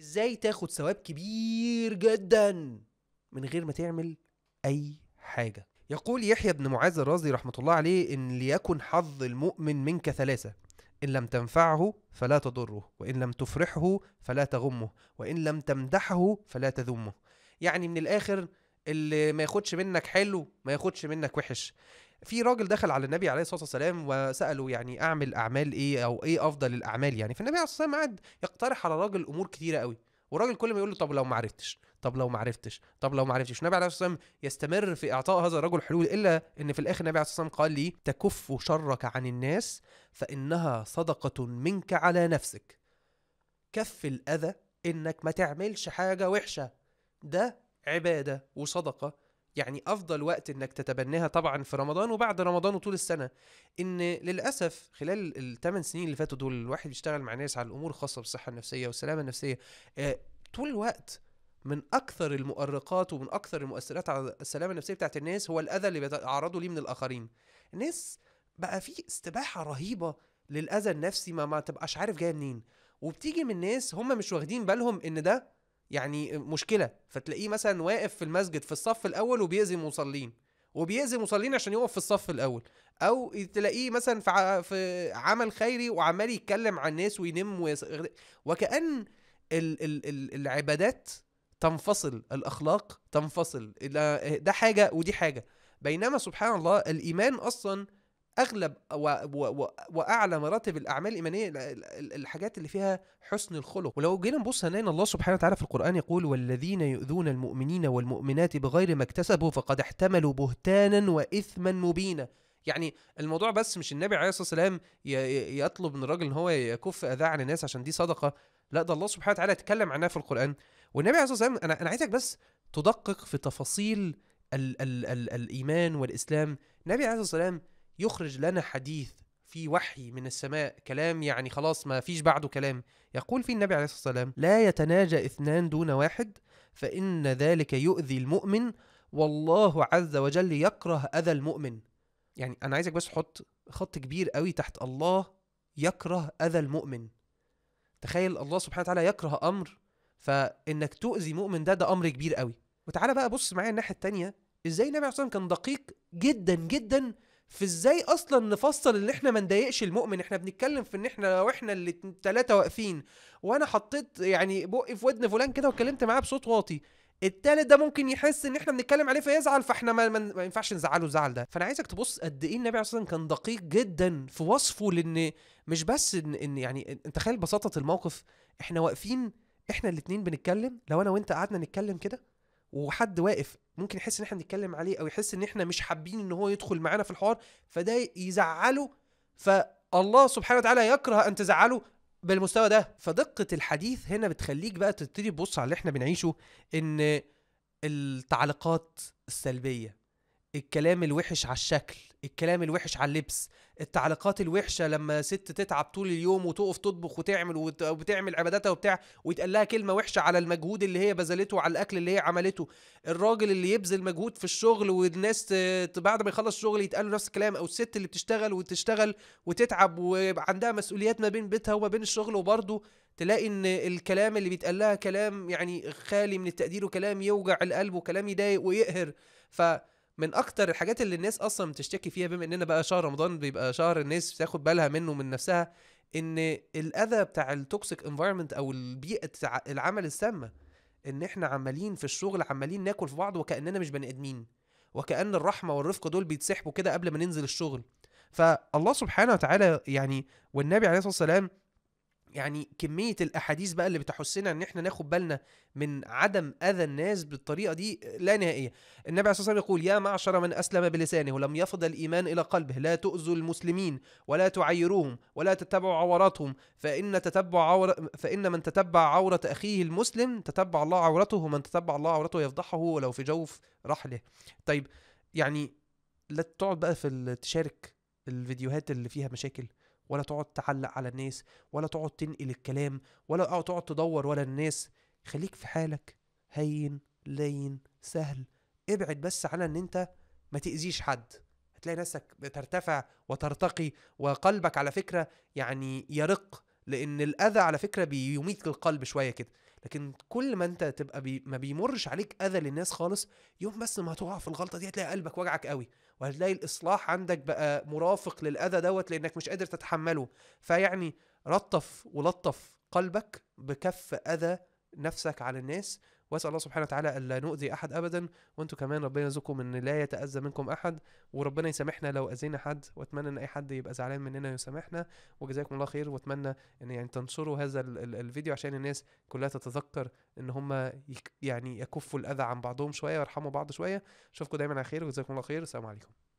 ازاي تاخد ثواب كبير جدا من غير ما تعمل اي حاجه يقول يحيى بن معاذ الرازي رحمه الله عليه ان ليكن حظ المؤمن منك ثلاثه ان لم تنفعه فلا تضره وان لم تفرحه فلا تغمه وان لم تمدحه فلا تذمه يعني من الاخر اللي ما ياخدش منك حلو ما ياخدش منك وحش في راجل دخل على النبي عليه الصلاه والسلام وساله يعني اعمل اعمال ايه او ايه افضل الاعمال يعني فالنبي عليه الصلاه والسلام قعد يقترح على الراجل امور كتيره قوي والراجل كل ما يقول له طب لو ما عرفتش طب لو ما عرفتش طب لو ما عرفتش النبي عليه الصلاه والسلام يستمر في اعطاء هذا الرجل حلول الا ان في الاخر النبي عليه الصلاه والسلام قال لي تكف شرك عن الناس فانها صدقه منك على نفسك كف الاذى انك ما تعملش حاجه وحشه ده عباده وصدقه يعني افضل وقت انك تتبناها طبعا في رمضان وبعد رمضان وطول السنه ان للاسف خلال الثمان سنين اللي فاتوا دول الواحد بيشتغل مع ناس على الامور الخاصه بالصحه النفسيه والسلامه النفسيه آه، طول الوقت من اكثر المؤرقات ومن اكثر المؤثرات على السلامه النفسيه بتاعت الناس هو الاذى اللي بيتعرضوا ليه من الاخرين الناس بقى في استباحه رهيبه للاذى النفسي ما ما تبقاش عارف جايه منين وبتيجي من ناس هم مش واخدين بالهم ان ده يعني مشكله فتلاقيه مثلا واقف في المسجد في الصف الاول وبيأذي المصلين وبيأذي المصلين عشان يقف في الصف الاول او تلاقيه مثلا في في عمل خيري وعمال يتكلم عن الناس وينم ويس... وكأن ال... ال... ال... العبادات تنفصل الاخلاق تنفصل ده حاجه ودي حاجه بينما سبحان الله الايمان اصلا اغلب واعلى مراتب الاعمال الايمانيه الحاجات اللي فيها حسن الخلق ولو جينا نبص هنلاقي ان الله سبحانه وتعالى في القران يقول والذين يؤذون المؤمنين والمؤمنات بغير ما اكتسبوا فقد احتملوا بهتانا واثما مبينا يعني الموضوع بس مش النبي عليه الصلاه والسلام يطلب من الراجل ان هو يكف اذاه عن الناس عشان دي صدقه لا ده الله سبحانه وتعالى اتكلم عنها في القران والنبي عليه الصلاه والسلام انا انا عايزك بس تدقق في تفاصيل ال ال ال الايمان والاسلام النبي عليه الصلاه والسلام يخرج لنا حديث في وحي من السماء كلام يعني خلاص ما فيش بعده كلام يقول فيه النبي عليه الصلاة والسلام لا يتناجى اثنان دون واحد فإن ذلك يؤذي المؤمن والله عز وجل يكره أذى المؤمن يعني أنا عايزك بس تحط خط كبير قوي تحت الله يكره أذى المؤمن تخيل الله سبحانه وتعالى يكره أمر فإنك تؤذي مؤمن ده ده أمر كبير قوي وتعالى بقى بص معايا الناحية التانية إزاي النبي عليه الصلاة والسلام كان دقيق جدا جدا في ازاي اصلا نفصل ان احنا ما نضايقش المؤمن احنا بنتكلم في ان احنا لو احنا اللي ثلاثه واقفين وانا حطيت يعني بقي في ودن فلان كده واتكلمت معاه بصوت واطي التالت ده ممكن يحس ان احنا بنتكلم عليه فيزعل فاحنا ما, ما ينفعش نزعله الزعل ده فانا عايزك تبص قد ايه النبي اصلا كان دقيق جدا في وصفه لان مش بس ان, إن يعني انت تخيل بساطه الموقف احنا واقفين احنا الاثنين بنتكلم لو انا وانت قعدنا نتكلم كده وحد واقف ممكن يحس ان احنا بنتكلم عليه او يحس ان احنا مش حابين ان هو يدخل معانا في الحوار فده يزعله فالله سبحانه وتعالى يكره ان تزعله بالمستوى ده فدقة الحديث هنا بتخليك بقى تبتدي تبص على اللي احنا بنعيشه ان التعليقات السلبية الكلام الوحش على الشكل الكلام الوحش على اللبس التعليقات الوحشه لما ست تتعب طول اليوم وتقف تطبخ وتعمل وبتعمل عباداتها وبتاع ويتقال لها كلمه وحشه على المجهود اللي هي بذلته على الاكل اللي هي عملته الراجل اللي يبذل مجهود في الشغل والناس بعد ما يخلص شغل يتقال له نفس الكلام او الست اللي بتشتغل وتشتغل وتتعب وعندها مسؤوليات ما بين بيتها وما بين الشغل وبرده تلاقي ان الكلام اللي بيتقال لها كلام يعني خالي من التقدير وكلام يوجع القلب وكلام يضايق ويقهر ف من اكتر الحاجات اللي الناس اصلا بتشتكي فيها بما اننا بقى شهر رمضان بيبقى شهر الناس بتاخد بالها منه من نفسها ان الاذى بتاع التوكسيك انفايرمنت او البيئه العمل السامه ان احنا عمالين في الشغل عمالين ناكل في بعض وكاننا مش بني ادمين وكان الرحمه والرفق دول بيتسحبوا كده قبل ما ننزل الشغل فالله سبحانه وتعالى يعني والنبي عليه الصلاه والسلام يعني كميه الاحاديث بقى اللي بتحسنا ان احنا ناخد بالنا من عدم اذى الناس بالطريقه دي لا نهائيه النبي عليه الصلاه والسلام يقول يا معشر من اسلم بلسانه ولم يفض الايمان الى قلبه لا تؤذوا المسلمين ولا تعيروهم ولا تتبعوا عوراتهم فان تتبع عور فان من تتبع عوره اخيه المسلم تتبع الله عورته ومن تتبع الله عورته يفضحه ولو في جوف رحله طيب يعني لا تقعد بقى في تشارك الفيديوهات اللي فيها مشاكل ولا تقعد تعلق على الناس ولا تقعد تنقل الكلام ولا تقعد تدور ولا الناس خليك في حالك هين لين سهل ابعد بس على ان انت ما تأذيش حد هتلاقي نفسك بترتفع وترتقي وقلبك على فكرة يعني يرق لان الاذى على فكره بيميت القلب شويه كده لكن كل ما انت تبقى بي ما بيمرش عليك اذى للناس خالص يوم بس ما هتقع في الغلطه دي هتلاقي قلبك وجعك قوي وهتلاقي الاصلاح عندك بقى مرافق للاذى دوت لانك مش قادر تتحمله فيعني رطف ولطف قلبك بكف اذى نفسك على الناس واسال الله سبحانه وتعالى الا نؤذي احد ابدا وانتم كمان ربنا يرزقكم ان لا يتاذى منكم احد وربنا يسامحنا لو اذينا حد واتمنى ان اي حد يبقى زعلان مننا يسامحنا وجزاكم الله خير واتمنى ان يعني تنشروا هذا الفيديو عشان الناس كلها تتذكر ان هم يعني يكفوا الاذى عن بعضهم شويه ويرحموا بعض شويه اشوفكم دايما على خير وجزاكم الله خير السلام عليكم